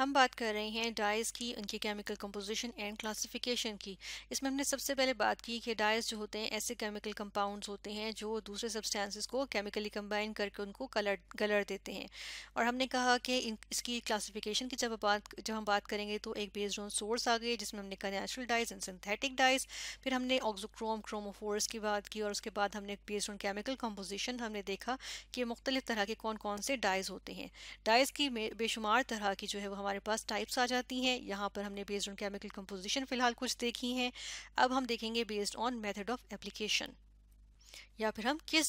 हम बात कर रहे हैं डाइस की उनकी केमिकल कंपोजिशन एंड क्लासिफिकेशन की इसमें हमने सबसे पहले बात की कि डाइस जो होते हैं ऐसे केमिकल कंपाउंड्स होते हैं जो दूसरे सब्सटेंसेस को केमिकली कंबाइन करके उनको कलर कलर देते हैं और हमने कहा कि इन, इसकी क्लासिफिकेशन की जब बात जब हम बात करेंगे तो एक बेस्ड ऑन सोर्स आ गई जिसमें हमने कहा natural dyes and synthetic dyes फिर हमने ऑक्जोक्रोम क्रोमोफोर्स की बात की और उसके बाद हमने बेस्ड ऑन केमिकल कम्पोजिशन हमने देखा कि मुख्तलिफ तरह के कौन कौन से डाइज होते हैं डाइज़ की बेशुमार तरह की जो है वो हमारे पास टाइप्स आ जाती हैं यहाँ पर हमने बेस्ड ऑन केमिकल कंपोजिशन फिलहाल कुछ देखी हैं अब हम देखेंगे based on method of application या फिर हम किस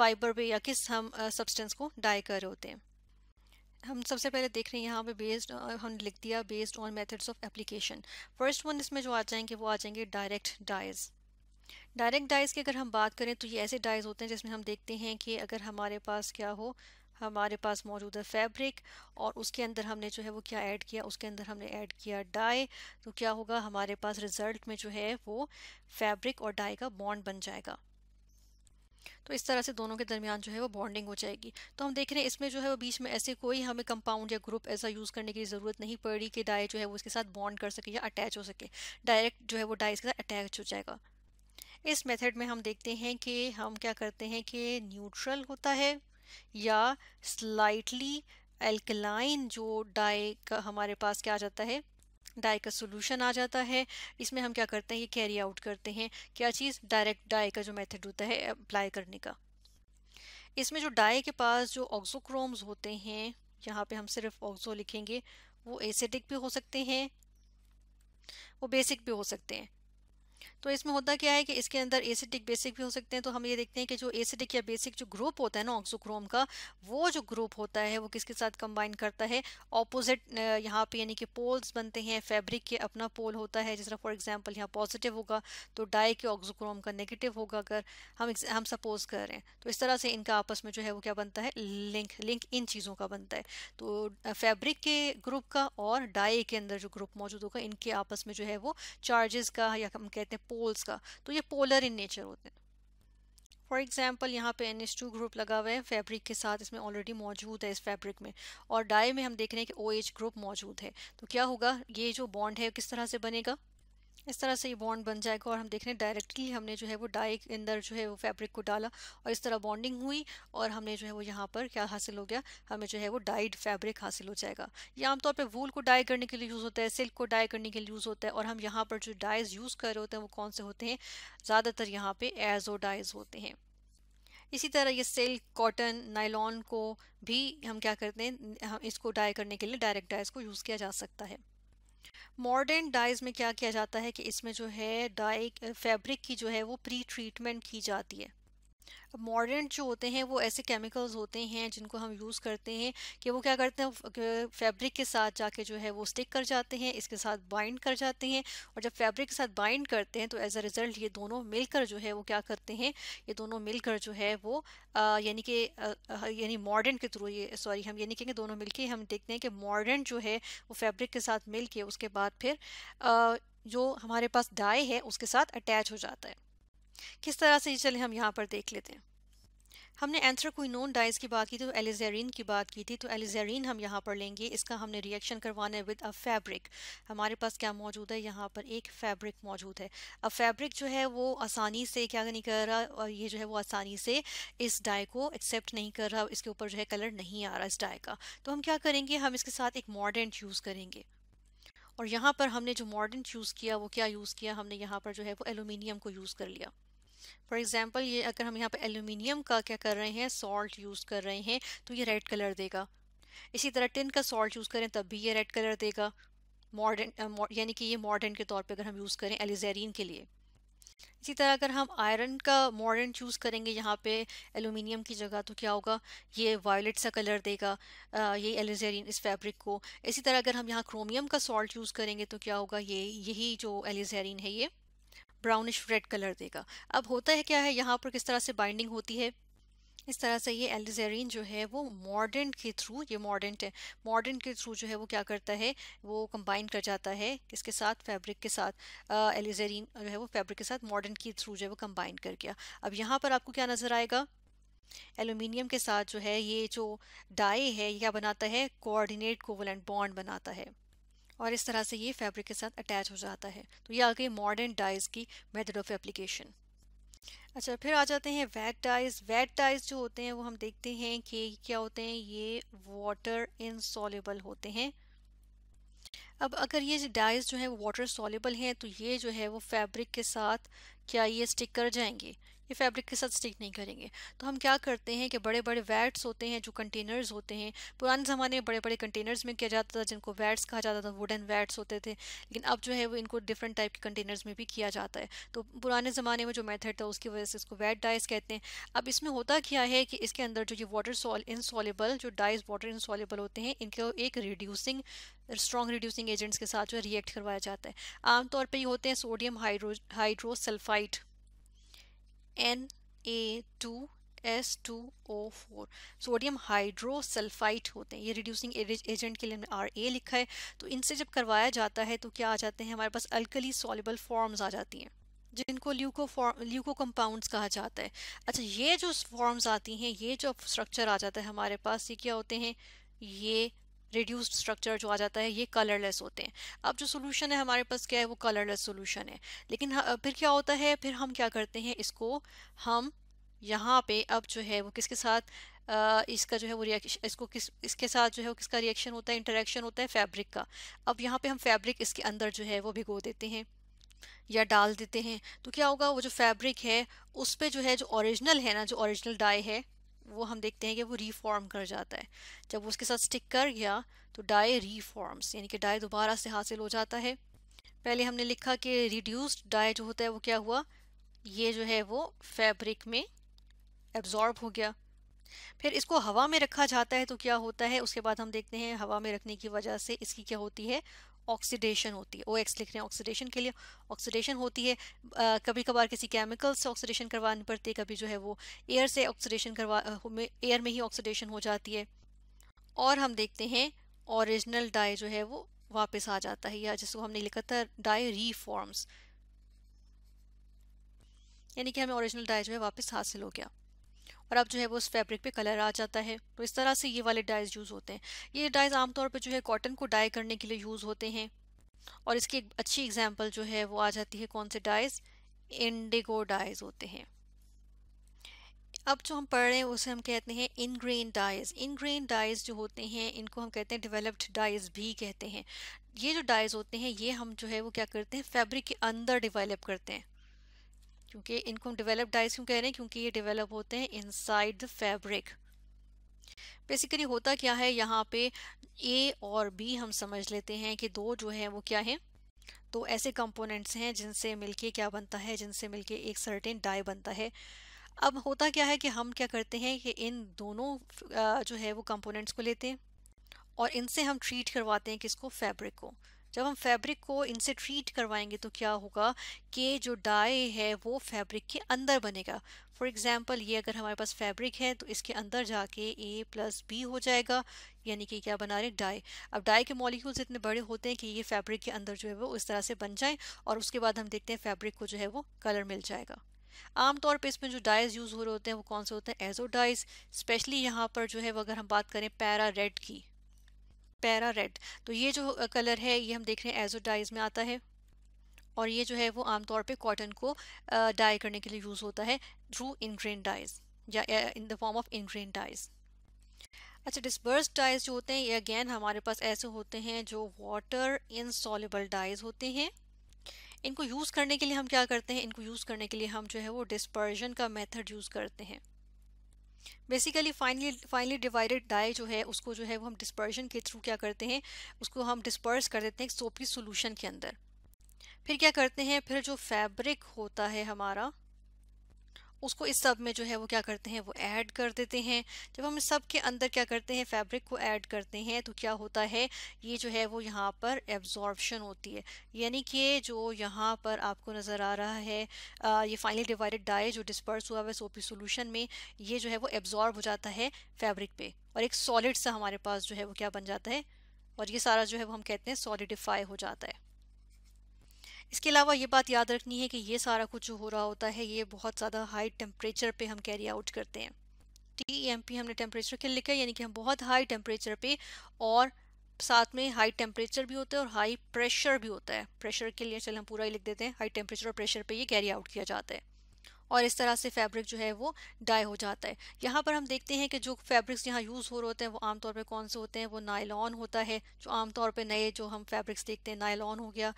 फाइबर पे या किस हम सब्सटेंस को डाई कर रहे होते हैं हम सबसे पहले देख रहे हैं यहाँ पे बेस्ड हम लिख दिया based on methods of application first one इसमें जो आ जाएंगे वो आ जाएंगे डायरेक्ट डाइज डायरेक्ट डाइज की अगर हम बात करें तो ये ऐसे डाइज होते हैं जिसमें हम देखते हैं कि अगर हमारे पास क्या हो हमारे पास मौजूद है फैब्रिक और उसके अंदर हमने जो है वो क्या ऐड किया उसके अंदर हमने ऐड किया डाई तो क्या होगा हमारे पास रिजल्ट में जो है वो फैब्रिक और डाई का बॉन्ड बन जाएगा तो इस तरह से दोनों के दरमियान जो है वो बॉन्डिंग हो जाएगी तो हम देख रहे हैं इसमें जो है वो बीच में ऐसे कोई हमें कंपाउंड या ग्रुप ऐसा यूज़ करने की ज़रूरत नहीं पड़ी कि डाई जो है वो इसके साथ बॉन्ड कर सके या अटैच हो सके डायरेक्ट जो है वो डाई इसके साथ अटैच हो जाएगा इस मेथड में हम देखते हैं कि हम क्या करते हैं कि न्यूट्रल होता है या स्लाइटली एल्कलाइन जो डाई का हमारे पास क्या आ जाता है डाई का सोल्यूशन आ जाता है इसमें हम क्या करते हैं ये कैरी आउट करते हैं क्या चीज़ डायरेक्ट डाई का जो मेथड होता है अप्लाई करने का इसमें जो डाई के पास जो ऑक्सोक्रोम्स होते हैं यहाँ पे हम सिर्फ ऑक्सो लिखेंगे वो एसिडिक भी हो सकते हैं वो बेसिक भी हो सकते हैं तो इसमें होता क्या है कि इसके अंदर एसिडिक बेसिक भी हो सकते हैं तो हम ये देखते हैं कि जो एसिडिक या बेसिक जो ग्रुप होता है ना ऑक्सोक्रोम का वो जो ग्रुप होता है वो किसके साथ कंबाइन करता है ऑपोजिट यहाँ पे यानी कि पोल्स बनते हैं फैब्रिक के अपना पोल होता है जिस तरह फॉर एग्जाम्पल यहाँ पॉजिटिव होगा तो डाई के ऑक्सोक्रोम का नेगेटिव होगा अगर हम हम सपोज कर रहे हैं तो इस तरह से इनका आपस में जो है वो क्या बनता है लिंक लिंक इन चीज़ों का बनता है तो फैब्रिक के ग्रुप का और डाई के अंदर जो ग्रुप मौजूद होगा इनके आपस में जो है वो चार्जेस का या हम कहते हैं पोल्स का तो ये पोलर इन नेचर होते हैं फॉर एग्जाम्पल यहाँ पे एन एस टू ग्रुप लगा हुआ है फैब्रिक के साथ इसमें ऑलरेडी मौजूद है इस फैब्रिक में और डाई में हम देख रहे हैं कि ओ OH ग्रुप मौजूद है तो क्या होगा ये जो बॉन्ड है किस तरह से बनेगा इस तरह से ये बॉन्ड बन जाएगा और हम देख रहे हैं डायरेक्टली हमने जो है वो डाई के अंदर जो है वो फैब्रिक को डाला और इस तरह बॉन्डिंग हुई और हमने जो है वो यहाँ पर क्या हासिल हो गया हमें जो है वो डाइड फैब्रिक हासिल हो जाएगा ये आमतौर पर वूल को डाई करने के लिए यूज़ होता है सिल्क को डाई करने के लिए यूज़ होता है और हम यहाँ पर जो डाइज यूज़ कर रहे होते हैं वो कौन से होते हैं ज़्यादातर यहाँ पर एजो डाइज होते हैं इसी तरह ये सिल्क कॉटन नाइलॉन को भी हम क्या करते हैं हम इसको डाई करने के लिए डायरेक्ट डाइज को यूज़ किया जा सकता है मॉडर्न डाइज में क्या किया जाता है कि इसमें जो है डाई फैब्रिक की जो है वो प्री ट्रीटमेंट की जाती है मॉडर्न्ट जो होते हैं वो ऐसे केमिकल्स होते हैं जिनको हम यूज़ करते हैं कि वो क्या करते हैं फैब्रिक के साथ जाके जो है वो स्टिक कर जाते हैं इसके साथ बाइंड कर जाते हैं और जब फैब्रिक के साथ बाइंड करते हैं तो एज अ रिज़ल्ट ये दोनों मिलकर जो है वो क्या करते हैं ये दोनों मिलकर जो है वो यानी कि यानी मॉडर्न के थ्रू ये सॉरी हम ये कहेंगे दोनों मिल हम देखते हैं कि मॉडर्न जो है वो फैब्रिक के साथ मिल के उसके बाद फिर आ, जो हमारे पास डाई है उसके साथ अटैच हो जाता है किस तरह से चले हम यहाँ पर देख लेते हैं हमने एंथ्रा कोई नोन डाइज की बात की थी तो एलिजेरिन की बात की थी तो एलिजेरिन हम यहाँ पर लेंगे इसका हमने रिएक्शन करवाना है विद अ फैब्रिक हमारे पास क्या मौजूद है यहाँ पर एक फैब्रिक मौजूद है अ फैब्रिक जो है वो आसानी से क्या नहीं कर रहा और ये जो है वो आसानी से इस डाई को एक्सेप्ट नहीं कर रहा इसके ऊपर जो है कलर नहीं आ रहा इस डाई का तो हम क्या करेंगे हम इसके साथ एक मॉडर्न यूज़ करेंगे और यहाँ पर हमने जो मॉडर्न यूज़ किया वो क्या यूज़ किया हमने यहाँ पर जो है वो एलुमिनियम को यूज़ कर लिया फॉर एग्ज़ाम्पल ये अगर हम यहाँ पर एल्यूमिनियम का क्या कर रहे हैं सॉल्ट यूज़ कर रहे हैं तो ये रेड कलर देगा इसी तरह टिन का सॉल्ट यूज़ करें तब भी ये रेड कलर देगा मॉडर्न यानी कि ये मॉडर्न के तौर पे अगर हम यूज़ करें एलिजेरिन के लिए इसी तरह अगर हम आयरन का मॉडर्न चूज़ करेंगे यहाँ पे एलुमिनियम की जगह तो क्या होगा ये वायलेट सा कलर देगा ये एलिजेरिन इस फैब्रिक को इसी तरह अगर हम यहाँ क्रोमियम का सॉल्ट यूज़ करेंगे तो क्या होगा ये यही जो एलिजेरिन है ये ब्राउनिश रेड कलर देगा अब होता है क्या है यहाँ पर किस तरह से बाइंडिंग होती है इस तरह से ये एलिजेरिन जो है वो मॉडर्न के थ्रू ये मॉडर्न है मॉडर्न के थ्रू जो है वो क्या करता है वो कंबाइन कर जाता है किसके साथ फैब्रिक के साथ एलिजेरिन जो है वो फैब्रिक के साथ मॉडर्न के थ्रू जो है वो कंबाइन कर गया अब यहाँ पर आपको क्या नज़र आएगा एल्यूमिनियम के साथ जो है ये जो डाई है ये क्या बनाता है कोऑर्डिनेट कोवलेंट बॉन्ड बनाता है और इस तरह से ये फैब्रिक के साथ अटैच हो जाता है तो ये आ गई मॉडर्न डाइज की मेथड ऑफ एप्लीकेशन अच्छा फिर आ जाते हैं वेट डाइज वेट डाइज जो होते हैं वो हम देखते हैं कि क्या होते हैं ये वाटर इनसॉलेबल होते हैं अब अगर ये डाइज जो है वो वाटर सॉलेबल हैं तो ये जो है वो फैब्रिक के साथ क्या ये स्टिक कर जाएंगे ये फैब्रिक के साथ स्टिक नहीं करेंगे तो हम क्या करते हैं कि बड़े बड़े वैट्स होते हैं जो कंटेनर्स होते हैं पुराने ज़माने में बड़े बड़े कंटेनर्स में किया जाता था जिनको वैट्स कहा जाता था वुडन वैट्स होते थे लेकिन अब जो है वो इनको डिफरेंट टाइप के कंटेनर्स में भी किया जाता है तो पुराने ज़माने में जो मैथड था उसकी वजह से इसको वैट डाइस कहते हैं अब इसमें होता क्या है कि इसके अंदर जो ये वाटर सॉल इनसॉलेबल जो डाइस वाटर इनसॉलेबल होते हैं इनको एक रिड्यूसिंग स्ट्रॉन्ग रिड्यूसिंग एजेंट्स के साथ जो है रिएक्ट करवाया जाता है आमतौर पर ये होते हैं sodium hydro hydrosulphide Na2S2O4 sodium hydrosulphite होते हैं ये रिड्यूसिंग एजेंट के लिए आर ए लिखा है तो इनसे जब करवाया जाता है तो क्या आ जाते हैं हमारे पास अल्कली सॉलेबल फॉर्म्स आ जाती हैं जिनको ल्यूको ल्यूको कंपाउंड्स कहा जाता है अच्छा ये जो फॉर्म्स आती हैं ये जो स्ट्रक्चर आ जाता है हमारे पास ये क्या होते हैं ये रिड्यूस्ड स्ट्रक्चर जो आ जाता है ये कलरलेस होते हैं अब जो सोल्यूशन है हमारे पास क्या है वो कलरलेस सोल्यूशन है लेकिन फिर क्या होता है फिर हम क्या करते हैं इसको हम यहाँ पे अब जो है वो किसके साथ इसका जो है वो रिएक्शन इसको किस इसके साथ जो है वो किसका रिएक्शन होता है इंटरेक्शन होता है फैब्रिक का अब यहाँ पे हम फैब्रिक इसके अंदर जो है वो भिगो देते हैं या डाल देते हैं तो क्या होगा वो जो फैब्रिक है उस पर जो है जो ओरिजिनल है ना जो ओरिजिनल डाई है वो हम देखते हैं कि वो रीफॉर्म कर जाता है जब उसके साथ स्टिक कर गया तो डाई रीफॉर्म्स यानी कि डाई दोबारा से हासिल हो जाता है पहले हमने लिखा कि रिड्यूस्ड डाई जो होता है वो क्या हुआ ये जो है वो फैब्रिक में एब्जॉर्ब हो गया फिर इसको हवा में रखा जाता है तो क्या होता है उसके बाद हम देखते हैं हवा में रखने की वजह से इसकी क्या होती है ऑक्सीडेशन होती है ओ एक्स लिख रहे हैं ऑक्सीडेशन के लिए ऑक्सीडेशन होती है आ, कभी कभार किसी केमिकल से ऑक्सीडेशन करवानी पड़ती है कभी जो है वो एयर से ऑक्सीडेशन करवा एयर में ही ऑक्सीडेशन हो जाती है और हम देखते हैं ओरिजिनल डाई जो है वो वापस आ जाता है या जिसको हमने लिखा था डाई रीफॉर्म्स यानी कि हमें ओरिजिनल डाई जो है वापस हासिल हो गया और अब जो है वो उस फैब्रिक पे कलर आ जाता है तो इस तरह से ये वाले डाइज यूज़ होते हैं ये डाइज आमतौर पर जो है कॉटन को डाई करने के लिए यूज़ होते हैं और इसकी एक अच्छी एग्जाम्पल जो है वो आ जाती है कौन से डाइज इंडिगो डाइज होते हैं अब जो हम पढ़ रहे हैं उसे हम कहते हैं इनग्रेन डाइज इनग्रेन डाइज जो होते हैं इनको हम कहते हैं डेवलप्ड डाइज भी कहते हैं ये जो डाइज होते हैं ये हम जो है वो क्या करते हैं फैब्रिक के अंदर डेवलप करते हैं क्योंकि इनको हम डिवेलप डाइस क्यों कह रहे हैं क्योंकि ये डिवेलप होते हैं इनसाइड द फैब्रिक बेसिकली होता क्या है यहाँ पे ए और बी हम समझ लेते हैं कि दो जो हैं वो क्या हैं तो ऐसे कंपोनेंट्स हैं जिनसे मिलके क्या बनता है जिनसे मिलके एक सर्टेन डाई बनता है अब होता क्या है कि हम क्या करते हैं कि इन दोनों जो है वो कंपोनेंट्स को लेते हैं और इनसे हम ट्रीट करवाते हैं किसको फैब्रिक को जब हम फैब्रिक को इनसे ट्रीट करवाएंगे तो क्या होगा कि जो डाई है वो फैब्रिक के अंदर बनेगा फॉर एग्ज़ाम्पल ये अगर हमारे पास फैब्रिक है तो इसके अंदर जाके ए प्लस बी हो जाएगा यानी कि क्या बना रहे डाई अब डाई के मॉलिक्यूल्स इतने बड़े होते हैं कि ये फैब्रिक के अंदर जो है वो इस तरह से बन जाए और उसके बाद हम देखते हैं फैब्रिक को जो है वो कलर मिल जाएगा आमतौर पे इसमें जो डाइज यूज़ हो रहे होते हैं वो कौन से होते हैं एजो डाइज स्पेशली यहाँ पर जो है वो अगर हम बात करें पैरा रेड की पैरा रेड तो ये जो कलर है ये हम देख रहे हैं एजोडाइज में आता है और ये जो है वो आमतौर पे कॉटन को डाई करने के लिए यूज़ होता है थ्रू इनग्रेन डाइज या in the form of ingrain dyes अच्छा डिस्बर्स डाइज जो होते हैं ये अगेन हमारे पास ऐसे होते हैं जो वाटर इनसॉलेबल डाइज होते हैं इनको यूज़ करने के लिए हम क्या करते हैं इनको यूज़ करने के लिए हम जो है वो डिस्पर्जन का मेथड यूज़ करते हैं basically finely finely divided dye जो है उसको जो है वो हम डिस्पर्शन के थ्रू क्या करते हैं उसको हम डिस्पर्स कर देते हैं सोपी सोल्यूशन के अंदर फिर क्या करते हैं फिर जो फैब्रिक होता है हमारा उसको इस सब में जो है वो क्या करते हैं वो ऐड कर देते हैं जब हम इस सब के अंदर क्या करते हैं फैब्रिक को ऐड करते हैं तो क्या होता है ये जो है वो यहाँ पर एब्जॉर्बशन होती है यानी कि जो यहाँ पर आपको नज़र आ रहा है आ, ये फाइनली डिवाइडेड डाई जो डिस्पर्स हुआ है सोपी सोल्यूशन में ये जो है वो एब्जॉर्ब हो जाता है फैब्रिक पे और एक सॉलिड सा हमारे पास जो है वो क्या बन जाता है और ये सारा जो है वो हम कहते हैं सॉलिडिफाई हो जाता है इसके अलावा ये बात याद रखनी है कि ये सारा कुछ जो हो रहा होता है ये बहुत ज़्यादा हाई टेम्परेचर पे हम कैरी आउट करते हैं टी एम पी हमने टेम्परेचर के लिखा है यानी कि हम बहुत हाई टेम्परेचर पे और साथ में हाई टेम्परेचर भी होता है और हाई प्रेशर भी होता है प्रेशर के लिए चल हम पूरा ही लिख देते हैं हाई टेम्परेचर और प्रेशर पर ये कैरी आउट किया जाता है और इस तरह से फैब्रिक जो है वो डाई हो जाता है यहाँ पर हम देखते हैं कि जो फैब्रिक्स यहाँ यूज़ हो रहे होते हैं वो आमतौर पर कौन से होते हैं वो नायलॉन होता है जो आमतौर पर नए जो हम फैब्रिक्स देखते हैं नायलॉन हो गया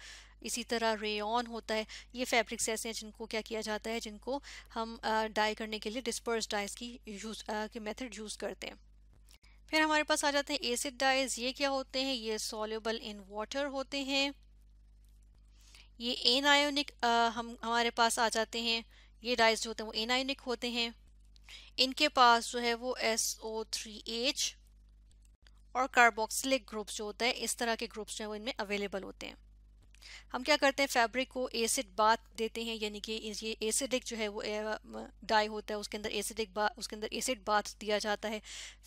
इसी तरह रेन होता है ये फैब्रिक्स ऐसे हैं जिनको क्या किया जाता है जिनको हम डाई करने के लिए डिस्पर्स डाइज की यूज के मेथड यूज़ करते हैं फिर हमारे पास आ जाते हैं एसिड डाइज ये क्या होते हैं ये सॉल्यूबल इन वाटर होते हैं ये एन आयोनिक हम हमारे पास आ जाते हैं ये डाइज जो होते हैं वो एनाइनिक होते हैं इनके पास जो है वो एस ओ थ्री एच और कार्बोक्सिलिक ग्रुप्स जो होते हैं इस तरह के ग्रुप्स जो हैं वो इनमें अवेलेबल होते हैं हम क्या करते हैं फैब्रिक को एसिड बात देते हैं यानी कि ये एसिडिक जो है वो डाई होता है उसके अंदर एसिडिक बा उसके अंदर एसिड बात दिया जाता है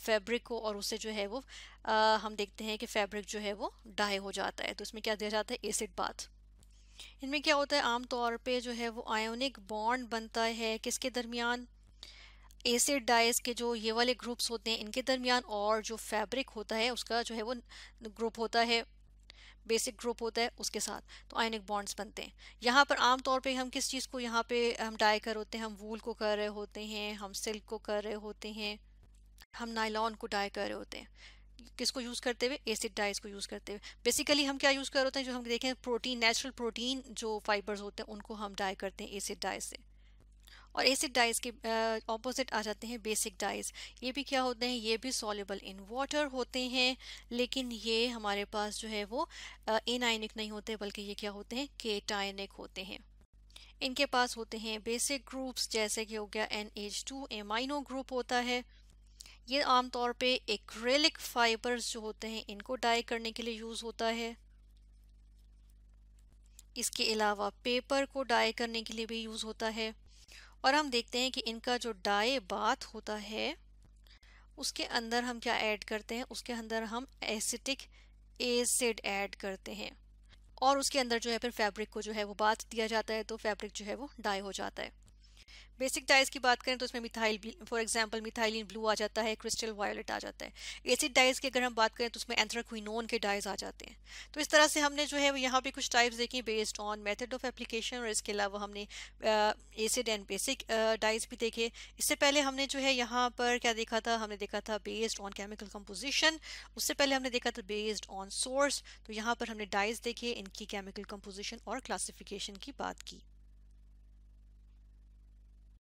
फैब्रिक को और उससे जो है वो आ, हम देखते हैं कि फैब्रिक जो है वो डाई हो जाता है तो इसमें क्या दिया जाता है एसिड बाथ इनमें क्या होता है आम तौर पे जो है वो आयोनिक बॉन्ड बनता है किसके दरमियान एसिड डाइस के जो ये वाले ग्रुप्स होते हैं इनके दरमियान और जो फैब्रिक होता है उसका जो है वो ग्रुप होता है बेसिक ग्रुप होता है उसके साथ तो आयनिक बॉन्ड्स बनते हैं यहाँ पर आम तौर पे हम किस चीज़ को यहाँ पे हम डाई कर होते हैं हम वूल को कर रहे होते हैं हम सिल्क को कर रहे होते हैं हम नायलॉन को डाई कर रहे होते हैं किसको यूज़ करते हुए एसिड डाइज को यूज़ करते हुए बेसिकली हम क्या यूज़ कर होते हैं जो हम देखें प्रोटीन नेचुरल प्रोटीन जो फाइबर्स होते हैं उनको हम डाई करते हैं एसिड डाइज से और एसिड डाइज के ऑपोजिट आ जाते हैं बेसिक डाइज ये भी क्या होते हैं ये भी सॉलेबल इन वाटर होते हैं लेकिन ये हमारे पास जो है वो इनायनिक नहीं होते बल्कि ये क्या होते हैं केटाइनिक होते हैं इनके पास होते हैं बेसिक ग्रुप्स जैसे कि हो गया N H two amino group होता है ये आमतौर पे एक्रेलिक फाइबर्स जो होते हैं इनको डाई करने के लिए यूज़ होता है इसके अलावा पेपर को डाई करने के लिए भी यूज़ होता है और हम देखते हैं कि इनका जो डाई बाथ होता है उसके अंदर हम क्या ऐड करते हैं उसके अंदर हम एसिटिक एसिड ऐड करते हैं और उसके अंदर जो है फिर फैब्रिक को जो है वो बाथ दिया जाता है तो फैब्रिक जो है वो डाई हो जाता है बेसिक डाइज की बात करें तो उसमें methyl for example methylene blue आ जाता है क्रिस्टल वायोलेट आ जाता है एसिड डाइज की अगर हम बात करें तो उसमें एंथ्राक्विनोन के डाइज आ जाते हैं तो इस तरह से हमने जो है यहाँ पे कुछ टाइप्स देखी based on method of application और इसके अलावा हमने एसिड एंड बेसिक डाइज भी देखे इससे पहले हमने जो है यहाँ पर क्या देखा था हमने देखा था बेस्ड ऑन केमिकल कम्पोजिशन उससे पहले हमने देखा था बेस्ड ऑन सोर्स तो यहाँ पर हमने डाइज देखे इनकी केमिकल कम्पोजिशन और क्लासीफिकेशन की बात की